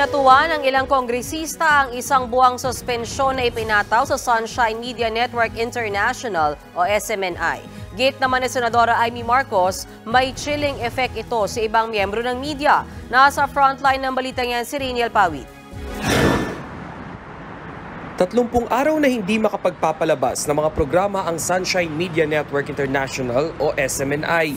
Pinatuan ng ilang kongresista ang isang buwang suspensyon na ipinataw sa Sunshine Media Network International o SMNI. Gate naman ni Senadora Amy Marcos, may chilling effect ito sa ibang miyembro ng media. Nasa frontline ng balita yan si Riniel Pawit. 30 araw na hindi makapagpapalabas ng mga programa ang Sunshine Media Network International o SMNI.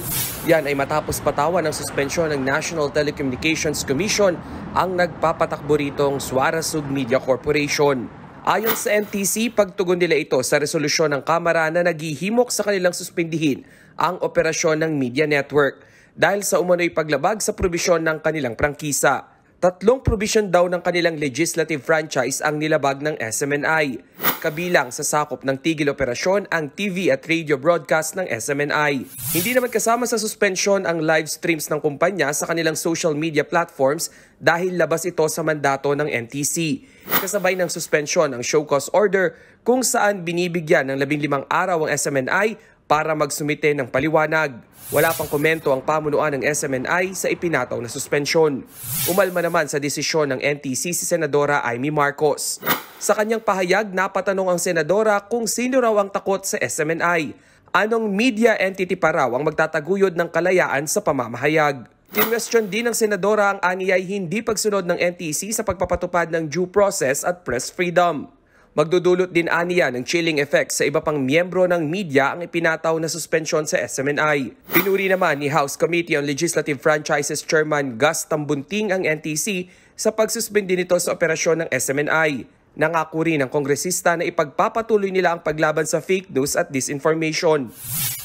Yan ay matapos patawan ng suspensyon ng National Telecommunications Commission ang nagpapatakbo ritong Suarasug Media Corporation. Ayon sa NTC, pagtugon nila ito sa resolusyon ng Kamara na naghihimok sa kanilang suspindihin ang operasyon ng media network dahil sa umano'y paglabag sa probisyon ng kanilang prangkisa. Tatlong provision daw ng kanilang legislative franchise ang nilabag ng SMNI. Kabilang sa sakop ng tigil operasyon ang TV at radio broadcast ng SMNI. Hindi naman kasama sa suspensyon ang live streams ng kumpanya sa kanilang social media platforms dahil labas ito sa mandato ng NTC. Kasabay ng suspensyon ang show cause order kung saan binibigyan ng 15 araw ang SMNI para magsumite ng paliwanag. Wala pang komento ang pamunuan ng SMNI sa ipinataw na suspensyon. Umalma naman sa desisyon ng NTC si Senadora Amy Marcos. Sa kanyang pahayag, napatanong ang senadora kung sino raw ang takot sa SMNI. Anong media entity pa raw ang magtataguyod ng kalayaan sa pamamahayag? Kinwestiyon din ng senadora ang aniyay hindi pagsunod ng NTC sa pagpapatupad ng due process at press freedom. Magdudulot din aniya ng chilling effect sa iba pang miyembro ng media ang ipinataw na suspension sa SMNI. Pinuri naman ni House Committee on Legislative Franchises Chairman Gus Tambunting ang NTC sa pagsuspindi nito sa operasyon ng SMNI. Nangako rin ang kongresista na ipagpapatuloy nila ang paglaban sa fake news at disinformation.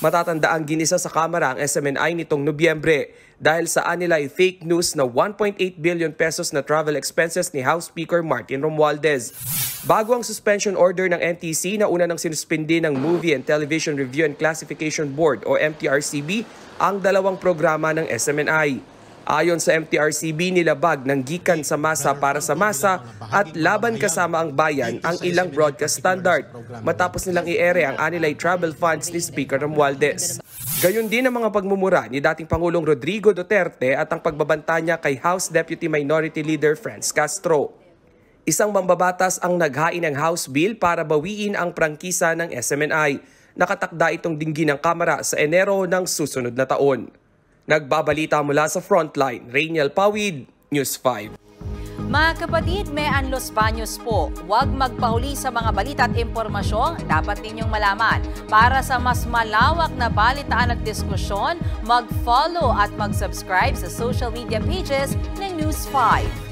Matatandaang ginisa sa Kamara ang SMNI nitong Nobyembre dahil sa anila ay fake news na 1.8 billion pesos na travel expenses ni House Speaker Martin Romualdez. Bago ang suspension order ng NTC na una nang sinuspindi ng Movie and Television Review and Classification Board o MTRCB ang dalawang programa ng SMNI. Ayon sa MTRCB, nilabag ng gikan sa masa para sa masa at laban kasama ang bayan ang ilang broadcast standard matapos nilang i-ere ang Anilay Travel Funds ni Speaker Romualdez. Gayon din ang mga pagmumura ni dating Pangulong Rodrigo Duterte at ang pagbabanta niya kay House Deputy Minority Leader Franz Castro. Isang mambabatas ang naghain ng House Bill para bawiin ang prangkisa ng SMNI. Nakatakda itong dinggin ng Kamara sa Enero ng susunod na taon. Nagbabalita mula sa frontline, Rainiel Pawid, News 5. Mga kapatid, may Anlos Baños po. Huwag magpahuli sa mga balita at impormasyong dapat ninyong malaman. Para sa mas malawak na balitaan at diskusyon, mag-follow at mag-subscribe sa social media pages ng News 5.